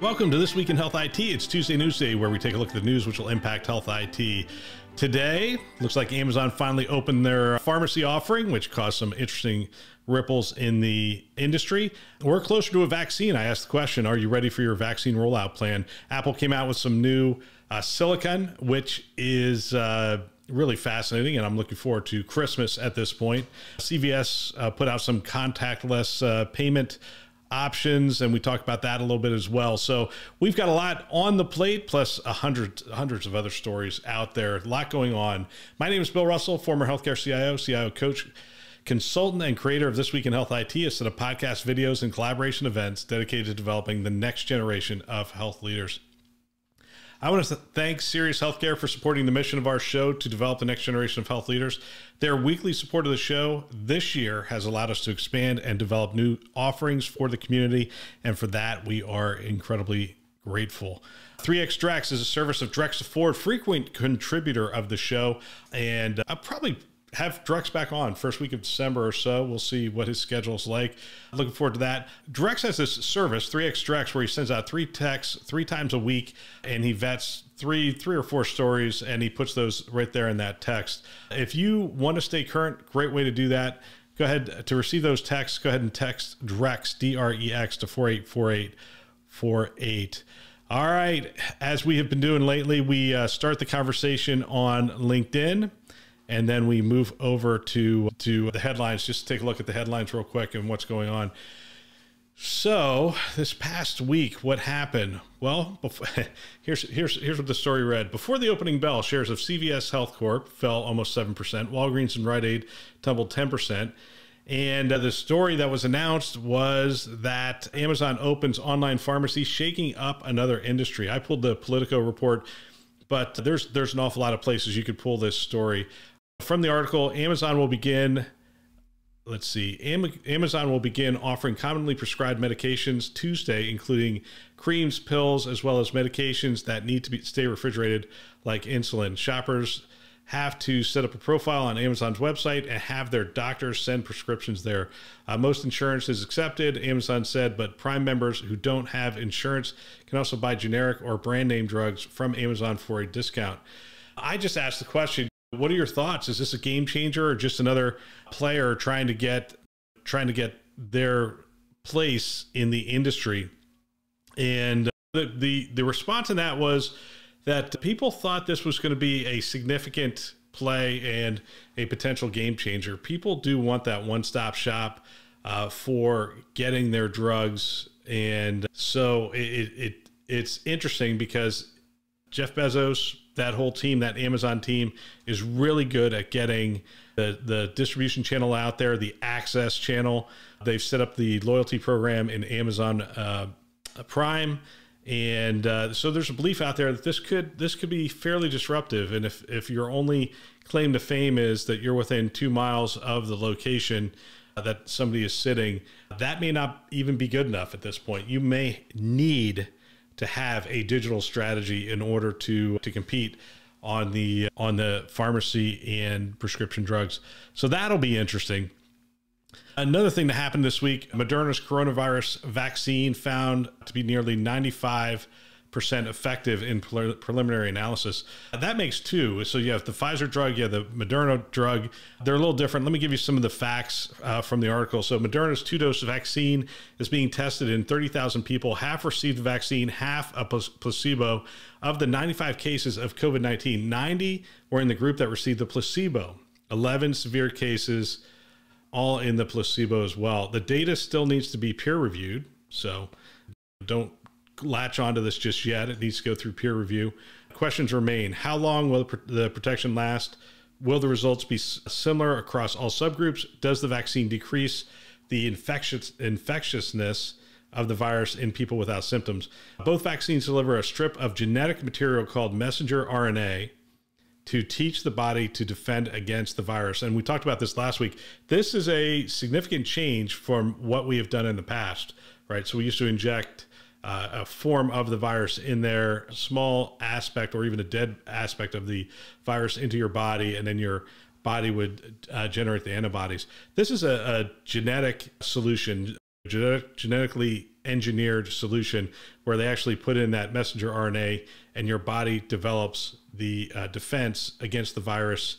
Welcome to This Week in Health IT. It's Tuesday News Day, where we take a look at the news which will impact health IT. Today, looks like Amazon finally opened their pharmacy offering, which caused some interesting ripples in the industry. We're closer to a vaccine. I asked the question Are you ready for your vaccine rollout plan? Apple came out with some new uh, silicon, which is. Uh, really fascinating, and I'm looking forward to Christmas at this point. CVS uh, put out some contactless uh, payment options, and we talked about that a little bit as well. So we've got a lot on the plate, plus a hundred hundreds of other stories out there. A lot going on. My name is Bill Russell, former healthcare CIO, CIO coach consultant and creator of This Week in Health IT, a set of podcast videos and collaboration events dedicated to developing the next generation of health leaders. I want to thank Serious Healthcare for supporting the mission of our show to develop the next generation of health leaders. Their weekly support of the show this year has allowed us to expand and develop new offerings for the community. And for that, we are incredibly grateful. 3x Drex is a service of Drex Ford, frequent contributor of the show, and uh, probably have Drex back on first week of December or so. We'll see what his schedule is like. Looking forward to that. Drex has this service, 3X Drex, where he sends out three texts three times a week and he vets three three or four stories and he puts those right there in that text. If you want to stay current, great way to do that. Go ahead to receive those texts, go ahead and text Drex, D R E X, to 484848. All right. As we have been doing lately, we uh, start the conversation on LinkedIn and then we move over to to the headlines. Just take a look at the headlines real quick and what's going on. So this past week, what happened? Well, before, here's here's here's what the story read. Before the opening bell, shares of CVS Health Corp fell almost seven percent. Walgreens and Rite Aid tumbled ten percent. And uh, the story that was announced was that Amazon opens online pharmacy, shaking up another industry. I pulled the Politico report, but there's there's an awful lot of places you could pull this story. From the article, Amazon will begin. Let's see. Amazon will begin offering commonly prescribed medications Tuesday, including creams, pills, as well as medications that need to be, stay refrigerated, like insulin. Shoppers have to set up a profile on Amazon's website and have their doctors send prescriptions there. Uh, most insurance is accepted, Amazon said, but Prime members who don't have insurance can also buy generic or brand name drugs from Amazon for a discount. I just asked the question what are your thoughts? Is this a game changer or just another player trying to get trying to get their place in the industry? And the the, the response in that was that people thought this was going to be a significant play and a potential game changer. People do want that one stop shop uh, for getting their drugs, and so it, it it's interesting because Jeff Bezos, that whole team, that Amazon team is really good at getting the, the distribution channel out there, the access channel. They've set up the loyalty program in Amazon uh, Prime. And uh, so there's a belief out there that this could this could be fairly disruptive. And if, if your only claim to fame is that you're within two miles of the location uh, that somebody is sitting, that may not even be good enough at this point. You may need to have a digital strategy in order to to compete on the on the pharmacy and prescription drugs. So that'll be interesting. Another thing that happened this week, Moderna's coronavirus vaccine found to be nearly 95 percent effective in preliminary analysis. That makes two. So you have the Pfizer drug, you have the Moderna drug. They're a little different. Let me give you some of the facts uh, from the article. So Moderna's two-dose vaccine is being tested in 30,000 people. Half received the vaccine, half a placebo. Of the 95 cases of COVID-19, 90 were in the group that received the placebo. 11 severe cases, all in the placebo as well. The data still needs to be peer reviewed. So don't latch onto this just yet. It needs to go through peer review. Questions remain How long will the protection last? Will the results be similar across all subgroups? Does the vaccine decrease the infectious, infectiousness of the virus in people without symptoms? Both vaccines deliver a strip of genetic material called messenger RNA to teach the body to defend against the virus. And we talked about this last week. This is a significant change from what we have done in the past, right? So we used to inject uh, a form of the virus in there, small aspect or even a dead aspect of the virus into your body, and then your body would uh, generate the antibodies. This is a, a genetic solution, genetic, genetically engineered solution where they actually put in that messenger RNA and your body develops the uh, defense against the virus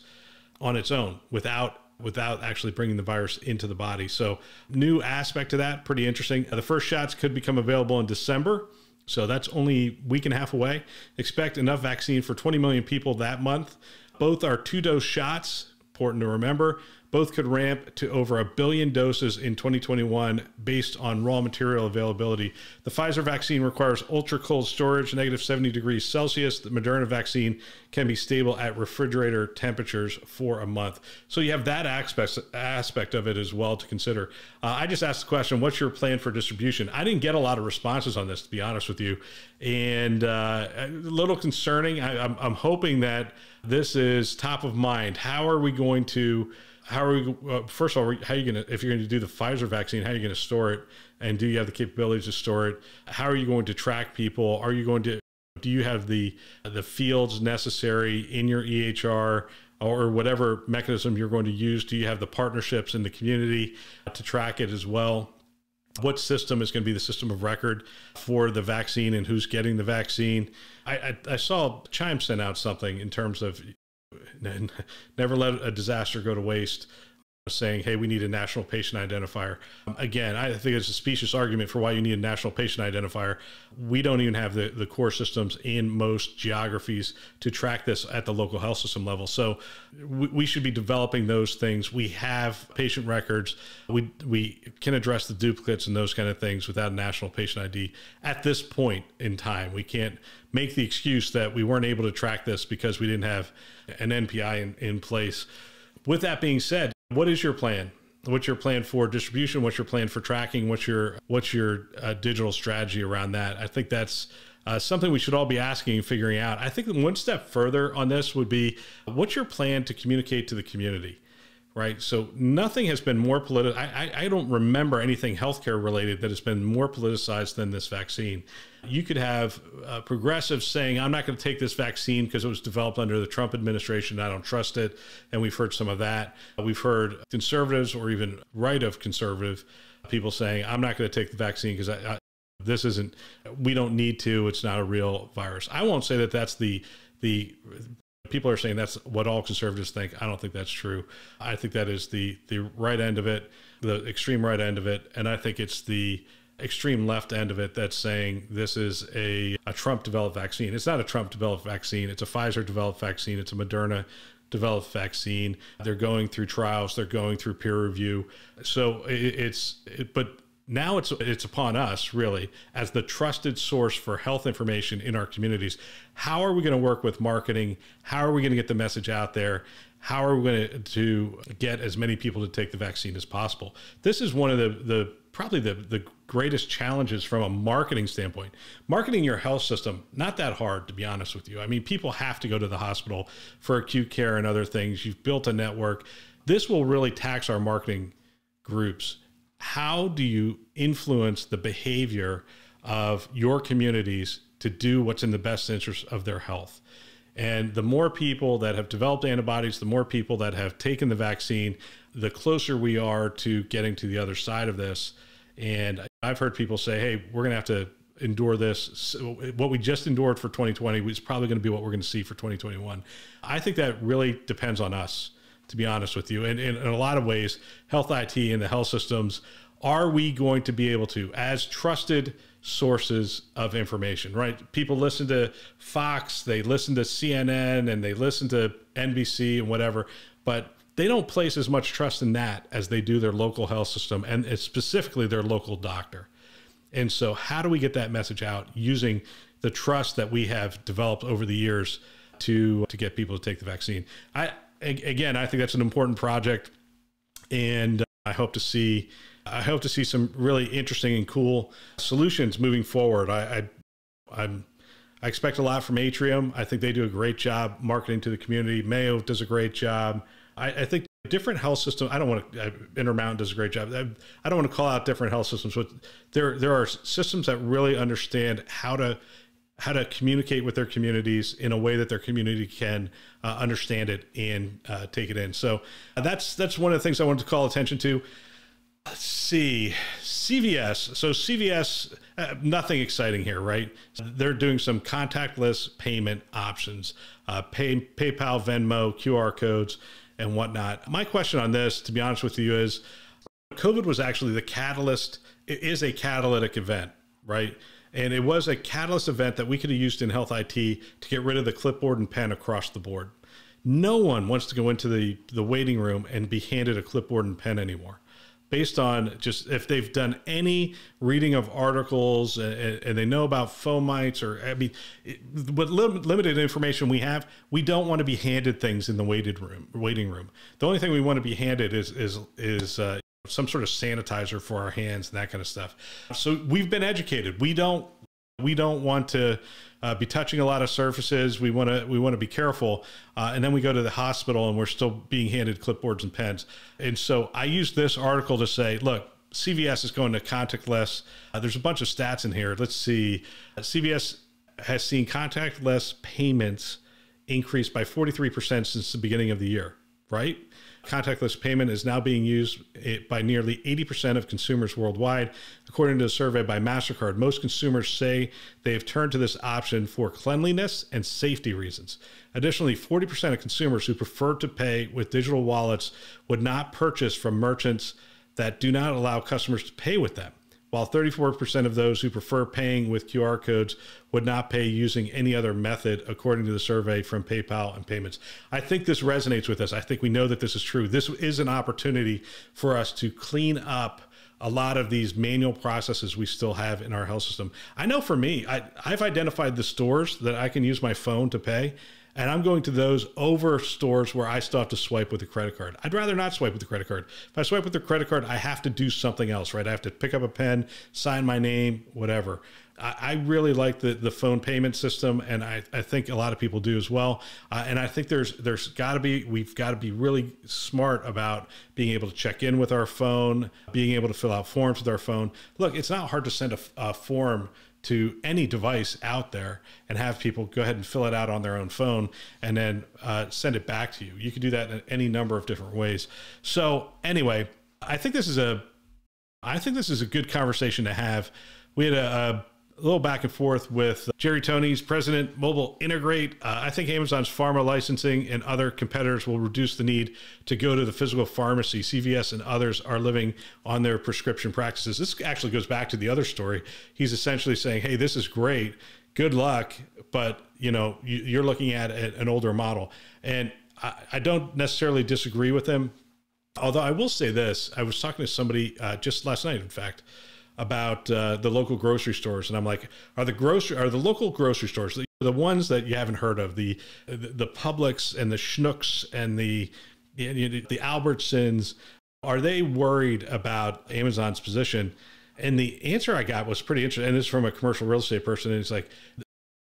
on its own without without actually bringing the virus into the body. So, new aspect to that, pretty interesting. The first shots could become available in December. So that's only week and a half away. Expect enough vaccine for 20 million people that month. Both are two dose shots important to remember. Both could ramp to over a billion doses in 2021 based on raw material availability. The Pfizer vaccine requires ultra cold storage, negative 70 degrees Celsius. The Moderna vaccine can be stable at refrigerator temperatures for a month. So you have that aspect, aspect of it as well to consider. Uh, I just asked the question what's your plan for distribution? I didn't get a lot of responses on this, to be honest with you, and uh, a little concerning. I, I'm, I'm hoping that this is top of mind. How are we going to? How are we? Uh, first of all, how are you going to? If you're going to do the Pfizer vaccine, how are you going to store it? And do you have the capabilities to store it? How are you going to track people? Are you going to? Do you have the the fields necessary in your EHR? or whatever mechanism you're going to use? Do you have the partnerships in the community to track it as well? what system is going to be the system of record for the vaccine and who's getting the vaccine. I, I, I saw Chime sent out something in terms of never let a disaster go to waste saying, hey, we need a national patient identifier. Um, again, I think it's a specious argument for why you need a national patient identifier. We don't even have the, the core systems in most geographies to track this at the local health system level. So we, we should be developing those things. We have patient records. We, we can address the duplicates and those kind of things without a national patient ID at this point in time. We can't make the excuse that we weren't able to track this because we didn't have an NPI in, in place. With that being said, what is your plan? What's your plan for distribution? What's your plan for tracking? What's your what's your uh, digital strategy around that? I think that's uh, something we should all be asking and figuring out. I think one step further on this would be what's your plan to communicate to the community? right? So nothing has been more political. I, I, don't remember anything healthcare related that has been more politicized than this vaccine. You could have uh, progressives saying, I'm not going to take this vaccine because it was developed under the Trump administration. I don't trust it. And we've heard some of that. We've heard conservatives or even right of conservative people saying, I'm not going to take the vaccine because I, I, this isn't, we don't need to. It's not a real virus. I won't say that that's the the People are saying that's what all conservatives think. I don't think that's true. I think that is the the right end of it, the extreme right end of it, and I think it's the extreme left end of it that's saying this is a, a Trump developed vaccine. It's not a Trump developed vaccine. It's a Pfizer developed vaccine. It's a Moderna developed vaccine. They're going through trials. They're going through peer review. So it, it's it, but now it's it's upon us really as the trusted source for health information in our communities how are we going to work with marketing how are we going to get the message out there how are we going to, to get as many people to take the vaccine as possible this is one of the the probably the the greatest challenges from a marketing standpoint marketing your health system not that hard to be honest with you i mean people have to go to the hospital for acute care and other things you've built a network this will really tax our marketing groups how do you influence the behavior of your communities to do what's in the best interest of their health? And the more people that have developed antibodies, the more people that have taken the vaccine, the closer we are to getting to the other side of this. And I've heard people say, hey, we're going to have to endure this. So what we just endured for 2020 is probably going to be what we're going to see for 2021. I think that really depends on us to be honest with you. And, and in a lot of ways, health IT and the health systems, are we going to be able to, as trusted sources of information, right? People listen to Fox, they listen to CNN, and they listen to NBC and whatever, but they don't place as much trust in that as they do their local health system and specifically their local doctor. And so, how do we get that message out using the trust that we have developed over the years to to get people to take the vaccine? I again, I think that's an important project, and uh, I hope to see I hope to see some really interesting and cool solutions moving forward. I, I I'm I expect a lot from Atrium. I think they do a great job marketing to the community. Mayo does a great job. I, I think different health systems. I don't want to. Uh, Intermountain does a great job. I, I, don't want to call out different health systems, but there there are systems that really understand how to how to communicate with their communities in a way that their community can uh, understand it and uh, take it in. So uh, that's that's one of the things I wanted to call attention to. Let's see, CVS. So CVS, uh, nothing exciting here, right? They're doing some contactless payment options, uh, pay, PayPal, Venmo, QR codes, and whatnot. My question on this, to be honest with you, is COVID was actually the catalyst. It is a catalytic event, right? And it was a catalyst event that we could have used in health IT to get rid of the clipboard and pen across the board. No one wants to go into the, the waiting room and be handed a clipboard and pen anymore. Based on just if they've done any reading of articles and, and they know about fomites or, I mean, it, with lim limited information we have, we don't want to be handed things in the waited room, waiting room. The only thing we want to be handed is, is, is, uh, some sort of sanitizer for our hands and that kind of stuff. So we've been educated. We don't we don't want to uh, be touching a lot of surfaces. We want to we want to be careful. Uh, and then we go to the hospital and we're still being handed clipboards and pens. And so I use this article to say, look, CVS is going to contactless. Uh, there's a bunch of stats in here. Let's see. CVS has seen contactless payments increase by 43% since the beginning of the year, right? Contactless payment is now being used eh, by nearly 80% of consumers worldwide. According to a survey by MasterCard, most consumers say they've turned to this option for cleanliness and safety reasons. Additionally, 40% of consumers who prefer to pay with digital wallets would not purchase from merchants that do not allow customers to pay with them while 34% of those who prefer paying with QR codes would not pay using any other method, according to the survey from PayPal and payments. I think this resonates with us. I think we know that this is true. This is an opportunity for us to clean up a lot of these manual processes we still have in our health system. I know for me, I, I've identified the stores that I can use my phone to pay and I'm going to those over stores where I still have to swipe with a credit card. I'd rather not swipe with a credit card. If I swipe with a credit card, I have to do something else, right? I have to pick up a pen, sign my name, whatever. I, I really like the, the phone payment system, and I, I think a lot of people do as well. Uh, and I think there's there's got to be we've got to be really smart about being able to check in with our phone, being able to fill out forms with our phone. Look, it's not hard to send a, a form to any device out there and have people go ahead and fill it out on their own phone and then uh, send it back to you. You can do that in any number of different ways. So anyway, I think this is a I think this is a good conversation to have. We had a, a a little back and forth with Jerry Tony's president, Mobile Integrate. Uh, I think Amazon's pharma licensing and other competitors will reduce the need to go to the physical pharmacy. CVS and others are living on their prescription practices. This actually goes back to the other story. He's essentially saying, hey, this is great. Good luck. But, you know, you're looking at an older model. And I don't necessarily disagree with him. Although I will say this, I was talking to somebody uh, just last night, in fact, about uh, the local grocery stores, and I'm like, are the grocery are the local grocery stores the, the ones that you haven't heard of the the, Publix and the Schnucks and the the, the Albertsons are they worried about Amazon's position? And the answer I got was pretty interesting. And it's from a commercial real estate person. And it's like,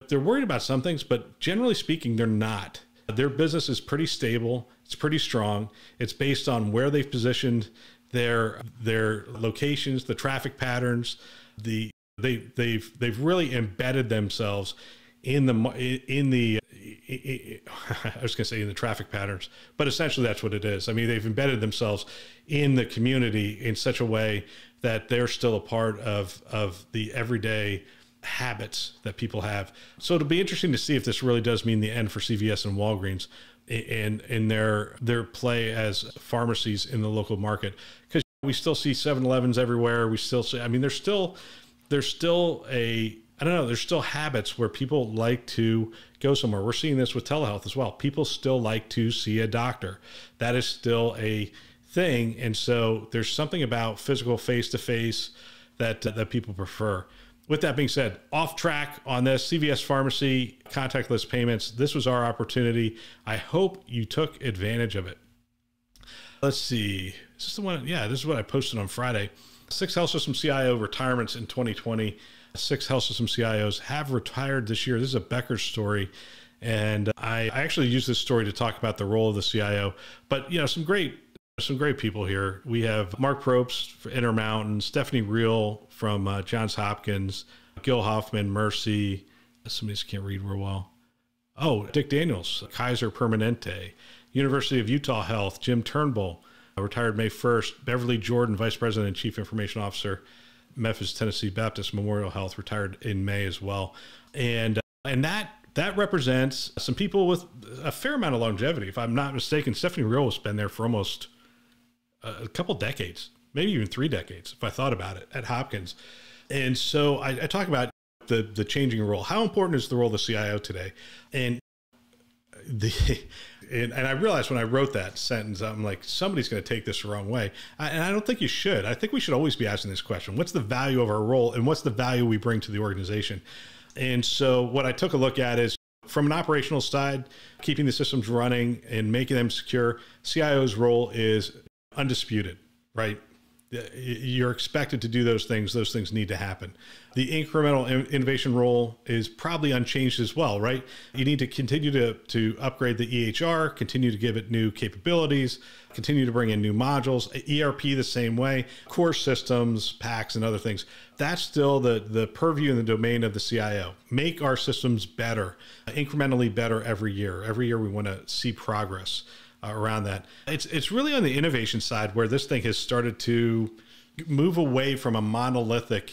they're worried about some things, but generally speaking, they're not. Their business is pretty stable, it's pretty strong. It's based on where they've positioned their their locations, the traffic patterns, the they they've they've really embedded themselves in the in the I was going to say in the traffic patterns, but essentially that's what it is. I mean, they've embedded themselves in the community in such a way that they're still a part of of the everyday habits that people have. So it'll be interesting to see if this really does mean the end for CVS and Walgreens. In in their their play as pharmacies in the local market because we still see 7-elevens everywhere we still see i mean there's still there's still a i don't know there's still habits where people like to go somewhere we're seeing this with telehealth as well people still like to see a doctor that is still a thing and so there's something about physical face to face that uh, that people prefer with that being said, off track on this CVS Pharmacy contactless payments. This was our opportunity. I hope you took advantage of it. Let's see. Is this the one? Yeah, this is what I posted on Friday. Six health system CIO retirements in 2020. Six health system CIOs have retired this year. This is a Becker story. And I, actually use this story to talk about the role of the CIO, but you know, some great some great people here. We have Mark Probst for Intermountain, Stephanie Real from uh, Johns Hopkins, Gil Hoffman, Mercy. Some of can't read real well. Oh, Dick Daniels, Kaiser Permanente, University of Utah Health, Jim Turnbull, retired May 1st, Beverly Jordan, Vice President and Chief Information Officer, Memphis, Tennessee Baptist Memorial Health, retired in May as well. And uh, and that that represents some people with a fair amount of longevity. If I'm not mistaken, Stephanie Real has been there for almost – a couple decades, maybe even three decades, if I thought about it, at Hopkins. And so I, I talk about the the changing role. How important is the role of the CIO today? And the and, and I realized when I wrote that sentence, I'm like, somebody's going to take this the wrong way, I, and I don't think you should. I think we should always be asking this question: What's the value of our role, and what's the value we bring to the organization? And so, what I took a look at is from an operational side, keeping the systems running and making them secure. CIO's role is undisputed, right? You're expected to do those things. Those things need to happen. The incremental innovation role is probably unchanged as well, right? You need to continue to, to upgrade the EHR, continue to give it new capabilities, continue to bring in new modules, ERP the same way, core systems, packs, and other things. That's still the, the purview and the domain of the CIO. Make our systems better, incrementally better every year. Every year we want to see progress uh, around that. It's it's really on the innovation side where this thing has started to move away from a monolithic.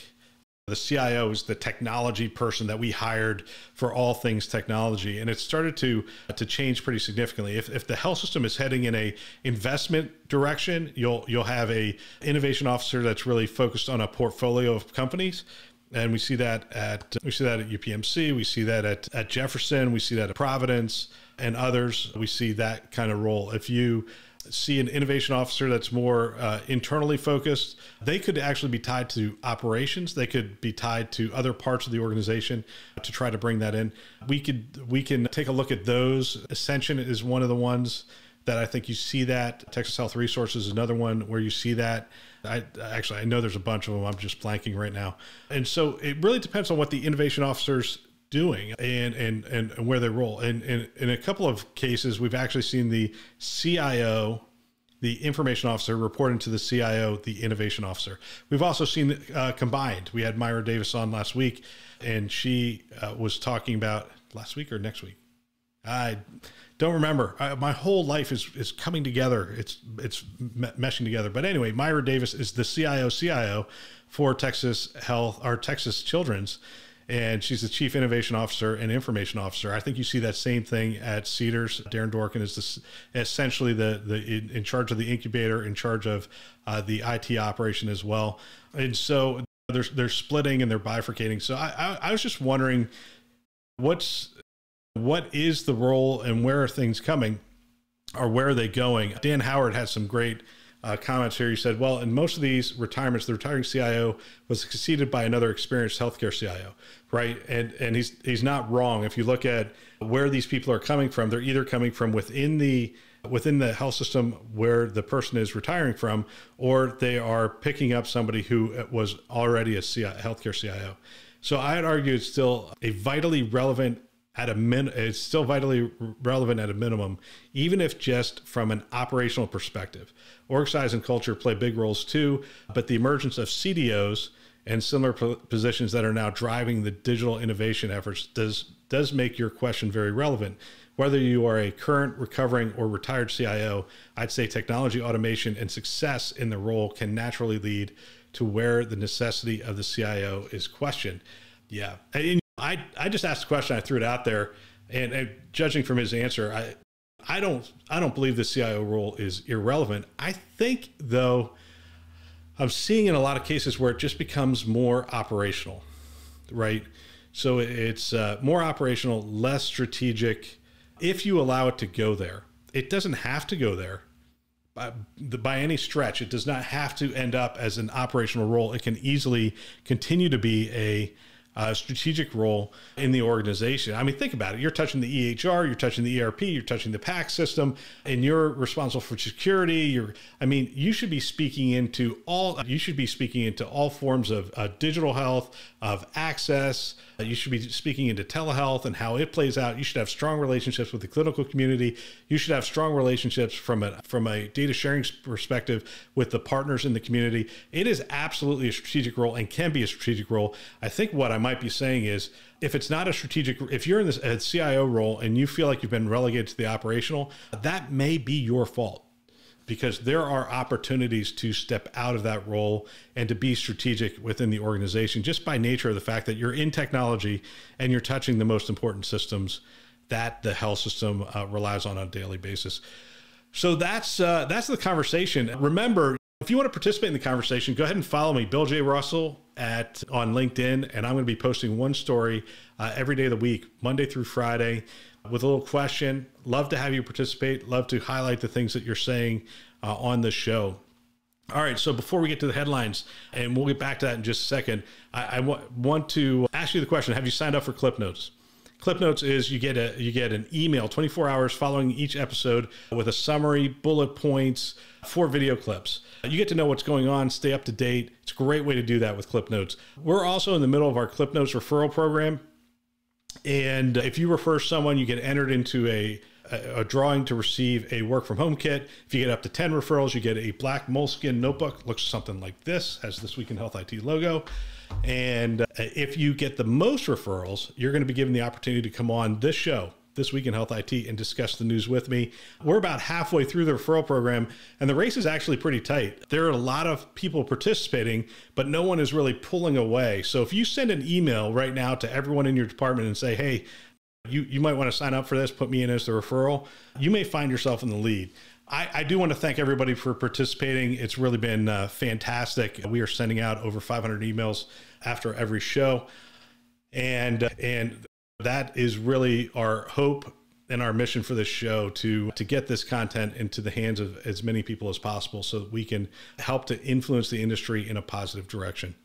The CIO is the technology person that we hired for all things technology, and it started to uh, to change pretty significantly. If, if the health system is heading in a investment direction, you'll you'll have a innovation officer that's really focused on a portfolio of companies and we see that at we see that at UPMC, we see that at, at Jefferson, we see that at Providence, and others. We see that kind of role. If you see an innovation officer that's more uh, internally focused, they could actually be tied to operations. They could be tied to other parts of the organization to try to bring that in. We could we can take a look at those. Ascension is one of the ones that I think you see that. Texas Health Resources is another one where you see that. I actually I know there's a bunch of them. I'm just blanking right now. And so it really depends on what the innovation officer's doing and and and, where they roll. And, and in a couple of cases, we've actually seen the CIO, the information officer, reporting to the CIO, the innovation officer. We've also seen uh, combined. We had Myra Davis on last week, and she uh, was talking about last week or next week. I don't remember. I, my whole life is is coming together. It's it's meshing together. But anyway, Myra Davis is the CIO CIO for Texas Health or Texas Children's and she's the chief innovation officer and information officer. I think you see that same thing at Cedars. Darren Dorkin is this, essentially the the in, in, charge of the incubator, in charge of uh, the IT operation as well. And so they're they're splitting and they're bifurcating. So I, I, I was just wondering, what's what is the role and where are things coming, or where are they going? Dan Howard has some great uh, comments here. You said, well, in most of these retirements, the retiring CIO was succeeded by another experienced healthcare CIO, right? And and he's he's not wrong. If you look at where these people are coming from, they're either coming from within the within the health system where the person is retiring from, or they are picking up somebody who uh, was already a CIO, healthcare CIO. So I'd argue it's still a vitally relevant at a min it's still vitally relevant at a minimum even if just from an operational perspective org size and culture play big roles too but the emergence of cdos and similar positions that are now driving the digital innovation efforts does does make your question very relevant whether you are a current recovering or retired cio i'd say technology automation and success in the role can naturally lead to where the necessity of the cio is questioned yeah and I, I just asked a question. I threw it out there, and, and, judging from his answer, I I don't I don't believe the CIO role is irrelevant. I think though, I'm seeing in a lot of cases where it just becomes more operational, right? So it's uh, more operational, less strategic. If you allow it to go there, it doesn't have to go there. By, by any stretch, it does not have to end up as an operational role. It can easily continue to be a uh, strategic role in the organization. I mean, think about it. You're touching the EHR, you're touching the ERP, you're touching the PAC system, and you're responsible for security. You're, I mean, you should be speaking into all. You should be speaking into all forms of uh, digital health, of access, uh, you should be speaking into telehealth and how it plays out. You should have strong relationships with the clinical community. You should have strong relationships from a from a data sharing perspective with the partners in the community. It is absolutely a strategic role and can be a strategic role. I think what I might be saying is if it's not a strategic if you're in this CIO role and you feel like you've been relegated to the operational, that may be your fault because there are opportunities to step out of that role and to be strategic within the organization just by nature of the fact that you're in technology and you're touching the most important systems that the health system uh, relies on on a daily basis. So that's uh, that's the conversation. Remember, if you want to participate in the conversation, go ahead and follow me, Bill J. Russell at on LinkedIn, and I'm going to be posting one story uh, every day of the week, Monday through Friday, with a little question Love to have you participate. Love to highlight the things that you're saying uh, on the show. All right, so before we get to the headlines, and we'll get back to that in just a second, I, I w- want to ask you the question: Have you signed up for Clip Notes? Clip Notes is you get a you get an email 24 hours following each episode with a summary, bullet points, four video clips. You get to know what's going on, stay up to date. It's a great way to do that with Clip Notes. We're also in the middle of our Clip Notes referral program, and if you refer someone, you get entered into a a, drawing to receive a work from home kit. If you get up to 10 referrals, you get a black moleskin notebook. Looks something like this, has this Week in Health IT logo. And uh, if you get the most referrals, you're going to be given the opportunity to come on this show this week in health IT and discuss the news with me. We're about halfway through the referral program, and the race is actually pretty tight. There are a lot of people participating, but no one is really pulling away. So if you send an email right now to everyone in your department and say, hey, you, you might want to sign up for this, put me in as the referral. You may find yourself in the lead. I, I do want to thank everybody for participating. It's really been uh, fantastic. We are sending out over 500 emails after every show. And, uh, and that is really our hope and our mission for this show to to get this content into the hands of as many people as possible so that we can help to influence the industry in a positive direction.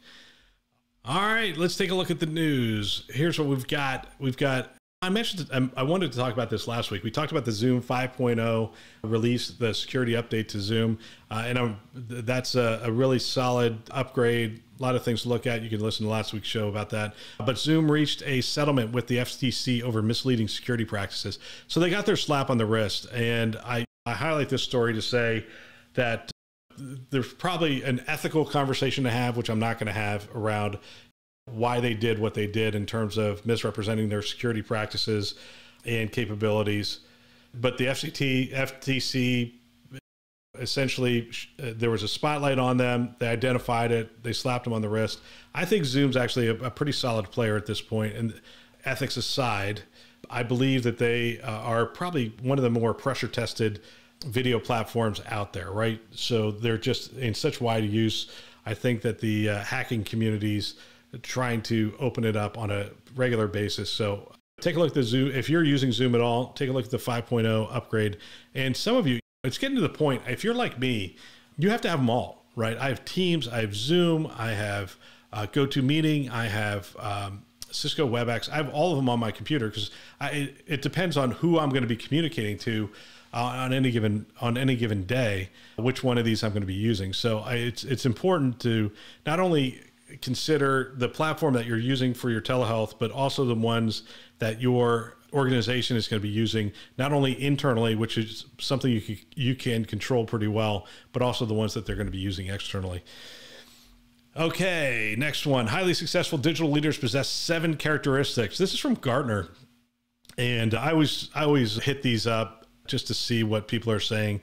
All right, let's take a look at the news. Here's what we've got. We've got I mentioned um, I wanted to talk about this last week. We talked about the Zoom 5.0 release, the security update to Zoom, uh, and I'm, that's a, a, really solid upgrade. A lot of things to look at. You can listen to last week's show about that. But Zoom reached a settlement with the FTC over misleading security practices, so they got their slap on the wrist. And I, I highlight this story to say that there's probably an ethical conversation to have, which I'm not going to have around why they did what they did in terms of misrepresenting their security practices and capabilities. But the FCT, FTC essentially uh, there was a spotlight on them. They identified it. They slapped them on the wrist. I think Zoom's actually a, a pretty solid player at this point. And ethics aside, I believe that they uh, are probably one of the more pressure tested video platforms out there, right? So they're just in such wide use. I think that the uh, hacking communities trying to open it up on a regular basis. So take a look at the Zoom. If you're using Zoom at all, take a look at the 5.0 upgrade. And some of you, it's getting to the point, if you're like me, you have to have them all, right? I have Teams, I have Zoom, I have uh, GoToMeeting, I have um, Cisco WebEx. I have all of them on my computer because it, it, depends on who I'm going to be communicating to uh, on any given on any given day, which one of these I'm going to be using. So I, it's it's important to not only consider the platform that you're using for your telehealth, but also the ones that your organization is going to be using not only internally, which is something you can, you can control pretty well, but also the ones that they're going to be using externally. Okay, next one. Highly successful digital leaders possess seven characteristics. This is from Gartner, and I always I always hit these up just to see what people are saying.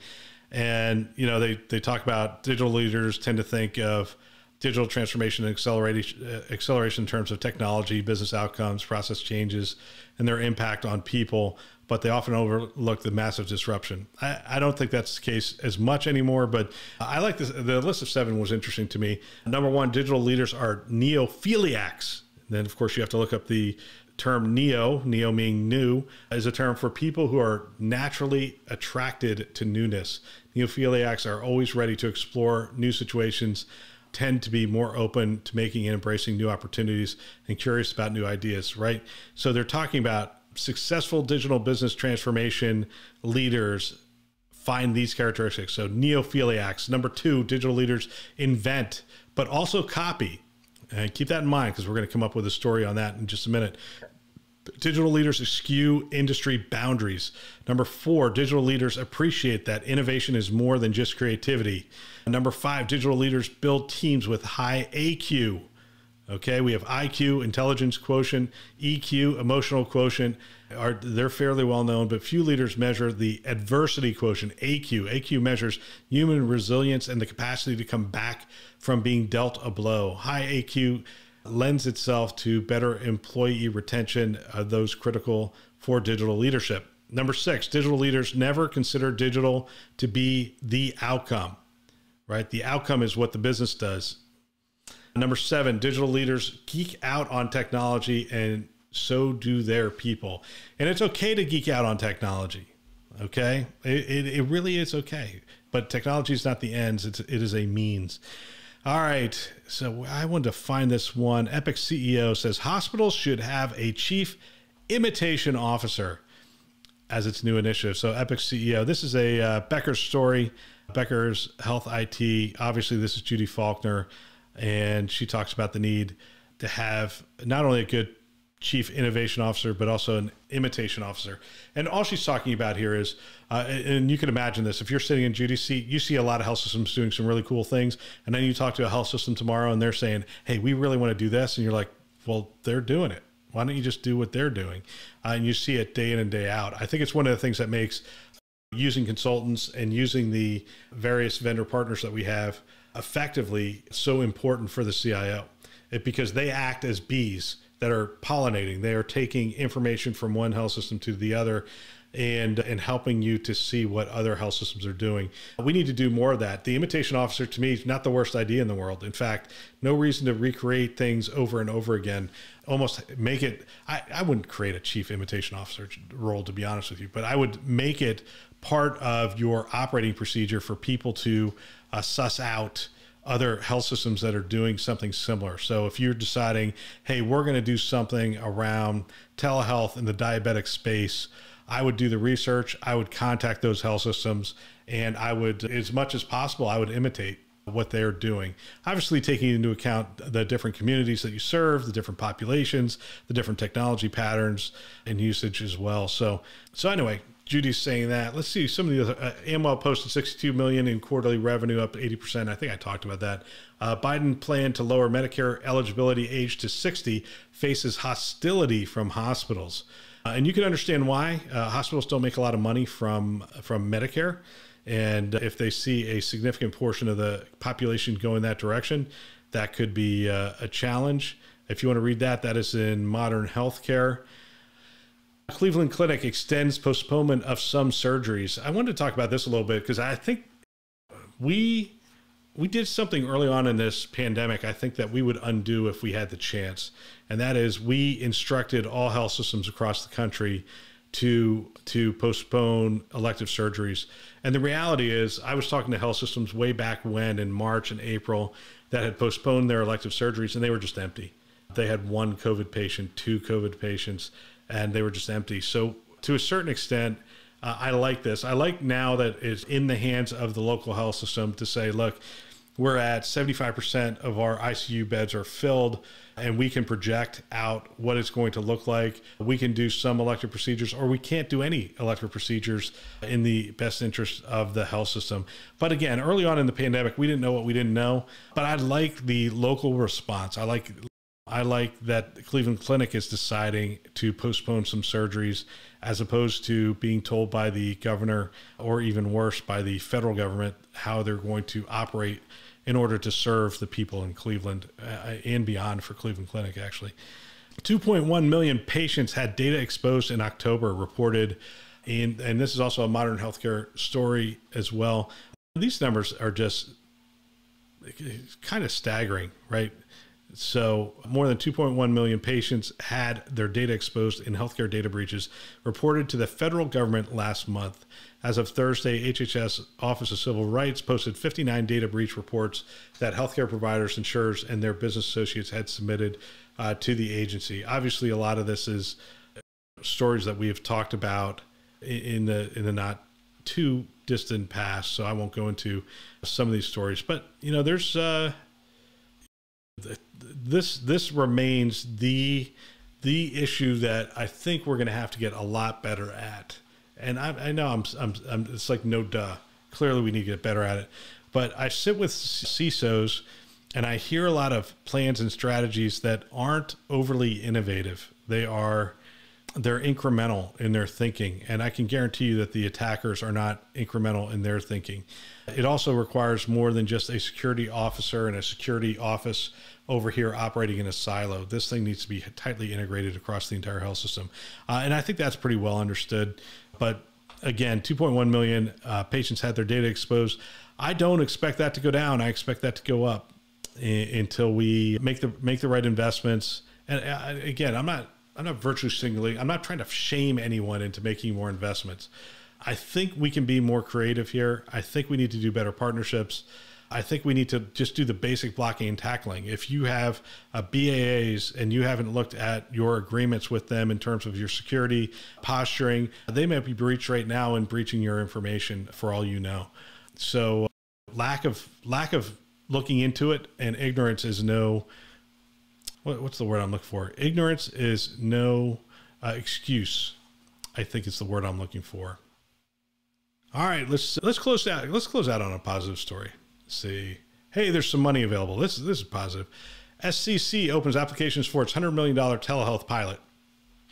And you know, they they talk about digital leaders tend to think of digital transformation and acceleration, uh, acceleration in terms of technology, business outcomes, process changes, and their impact on people, but they often overlook the massive disruption. I, I don't think that's the case as much anymore, but I like this. The list of seven was interesting to me. Number one, digital leaders are neophiliacs. And then, of course, you have to look up the term neo, neo meaning new, is a term for people who are naturally attracted to newness. Neophiliacs are always ready to explore new situations tend to be more open to making and embracing new opportunities and curious about new ideas, right? So they're talking about successful digital business transformation leaders find these characteristics. So neophiliacs, number two, digital leaders invent, but also copy. And keep that in mind because we're going to come up with a story on that in just a minute. Digital leaders eschew industry boundaries. Number four, digital leaders appreciate that innovation is more than just creativity. Number five, digital leaders build teams with high AQ. Okay, we have IQ, intelligence quotient, EQ, emotional quotient. Are they're fairly well known, but few leaders measure the adversity quotient, AQ. AQ measures human resilience and the capacity to come back from being dealt a blow. High AQ lends itself to better employee retention of those critical for digital leadership. Number six, digital leaders never consider digital to be the outcome, right? The outcome is what the business does. Number seven, digital leaders geek out on technology and so do their people. And it's okay to geek out on technology, okay? It, it, it really is okay. But technology is not the ends, it's, it is a means. All right. So I wanted to find this one. Epic CEO says hospitals should have a chief imitation officer as its new initiative. So Epic CEO, this is a uh, Becker's story. Becker's Health IT. Obviously, this is Judy Faulkner, and she talks about the need to have not only a good chief innovation officer, but also an imitation officer. And all she's talking about here is, uh, and you can imagine this, if you're sitting in Judy's seat, you see a lot of health systems doing some really cool things. And then you talk to a health system tomorrow and they're saying, hey, we really want to do this. And you're like, well, they're doing it. Why don't you just do what they're doing? Uh, and you see it day in and day out. I think it's one of the things that makes using consultants and using the various vendor partners that we have effectively so important for the CIO it, because they act as bees that are pollinating. They are taking information from one health system to the other and and helping you to see what other health systems are doing. We need to do more of that. The imitation officer to me is not the worst idea in the world. In fact, no reason to recreate things over and over again. Almost make it I, I wouldn't create a chief imitation officer role to be honest with you, but I would make it part of your operating procedure for people to uh, suss out other health systems that are doing something similar. So if you're deciding, hey, we're going to do something around telehealth in the diabetic space, I would do the research. I would contact those health systems and I would, as much as possible, I would imitate what they're doing. Obviously, taking into account the different communities that you serve, the different populations, the different technology patterns and usage as well. So, so anyway, Judy's saying that. Let's see some of the other. Uh, posted 62 million in quarterly revenue, up 80 percent. I think I talked about that. Uh, Biden plan to lower Medicare eligibility age to 60 faces hostility from hospitals, uh, and you can understand why. Uh, hospitals don't make a lot of money from from Medicare, and if they see a significant portion of the population go in that direction, that could be uh, a challenge. If you want to read that, that is in Modern Healthcare. Cleveland Clinic extends postponement of some surgeries. I wanted to talk about this a little bit because I think we we did something early on in this pandemic I think that we would undo if we had the chance. And that is we instructed all health systems across the country to to postpone elective surgeries. And the reality is I was talking to health systems way back when in March and April that had postponed their elective surgeries and they were just empty. They had one COVID patient, two COVID patients and they were just empty. So to a certain extent, uh, I like this. I like now that it's in the hands of the local health system to say, look, we're at 75% of our ICU beds are filled, and we can project out what it's going to look like. We can do some elective procedures, or we can't do any elective procedures in the best interest of the health system. But again, early on in the pandemic, we didn't know what we didn't know. But I like the local response. I like I like that the Cleveland Clinic is deciding to postpone some surgeries as opposed to being told by the governor or even worse by the federal government how they're going to operate in order to serve the people in Cleveland uh, and beyond for Cleveland Clinic actually. 2.1 million patients had data exposed in October reported and and this is also a modern healthcare story as well. These numbers are just kind of staggering, right? So, more than 2.1 million patients had their data exposed in healthcare data breaches reported to the federal government last month. As of Thursday, HHS Office of Civil Rights posted 59 data breach reports that healthcare providers, insurers, and their business associates had submitted uh, to the agency. Obviously, a lot of this is stories that we have talked about in the in the not too distant past. So I won't go into some of these stories, but you know, there's. Uh, this this remains the the issue that I think we're going to have to get a lot better at. And I, I know I'm, I'm, I'm, it's like no duh. Clearly, we need to get better at it. But I sit with CISOs and I hear a lot of plans and strategies that aren't overly innovative. They are they're incremental in their thinking and i can guarantee you that the attackers are not incremental in their thinking it also requires more than just a security officer and a security office over here operating in a silo. This thing needs to be tightly integrated across the entire health system. Uh, and I think that's pretty well understood. But again, 2.1 million uh, patients had their data exposed. I don't expect that to go down. I expect that to go up I- uh, until we make the make the right investments. And uh, again, I'm not I'm not virtue signaling. I'm not trying to shame anyone into making more investments. I think we can be more creative here. I think we need to do better partnerships. I think we need to just do the basic blocking and tackling. If you have uh, a BAAs and you haven't looked at your agreements with them in terms of your security posturing, they may be breached right now and breaching your information for all you know. So lack of lack of looking into it and ignorance is no what, what's the word I'm looking for? Ignorance is no uh, excuse. I think it's the word I'm looking for. All right, let's let's close out. Let's close out on a positive story see, hey, there's some money available. This is this is positive. SCC opens applications for its $100 million telehealth pilot.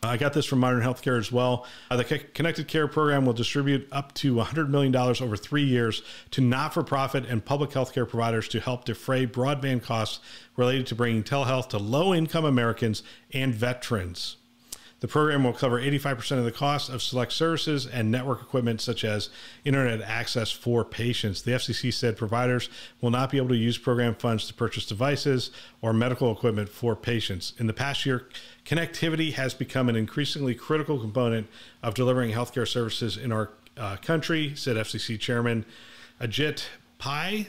I got this from Modern Healthcare as well. Uh, the C Connected Care program will distribute up to $100 million over three years to not for profit and public healthcare providers to help defray broadband costs related to bringing telehealth to low income Americans and veterans. The program will cover 85% of the cost of select services and network equipment such as internet access for patients. The FCC said providers will not be able to use program funds to purchase devices or medical equipment for patients. In the past year, connectivity has become an increasingly critical component of delivering healthcare services in our uh, country, said FCC Chairman Ajit Pai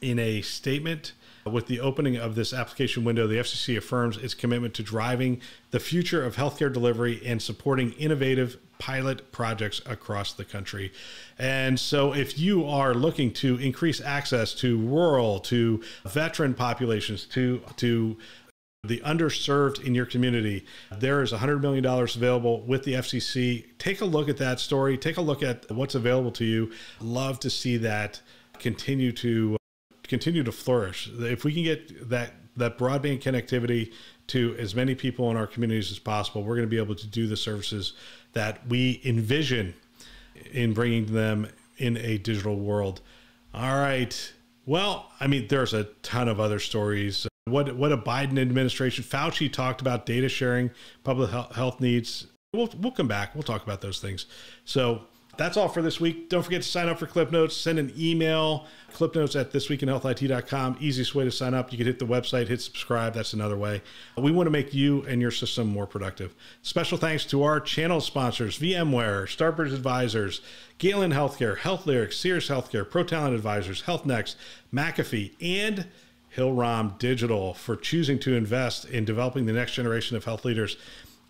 in a statement. With the opening of this application window, the FCC affirms its commitment to driving the future of healthcare delivery and supporting innovative pilot projects across the country. And so, if you are looking to increase access to rural, to veteran populations, to, to the underserved in your community. There is $100 million available with the FCC. Take a look at that story. Take a look at what's available to you. Love to see that continue to continue to flourish. If we can get that that broadband connectivity to as many people in our communities as possible, we're going to be able to do the services that we envision in bringing them in a digital world. All right. Well, I mean, there's a ton of other stories. What what a Biden administration. Fauci talked about data sharing, public health needs. We'll we'll come back. We'll talk about those things. So that's all for this week. Don't forget to sign up for Clip Notes. Send an email, clipnotes at thisweekinhealthit.com. Easiest way to sign up. You can hit the website, hit subscribe. That's another way. We want to make you and your system more productive. Special thanks to our channel sponsors, VMware, Starburst Advisors, Galen Healthcare, Health Lyrics, Sears Healthcare, Talent Advisors, HealthNext, McAfee, and Hillrom Digital for choosing to invest in developing the next generation of health leaders.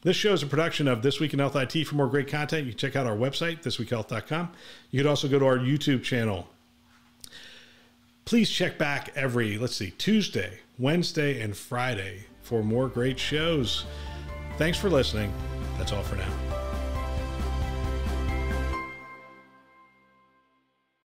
This show is a production of This Week in Health IT. For more great content, you can check out our website, thisweekhealth.com. You could also go to our YouTube channel. Please check back every, let's see, Tuesday, Wednesday, and Friday for more great shows. Thanks for listening. That's all for now.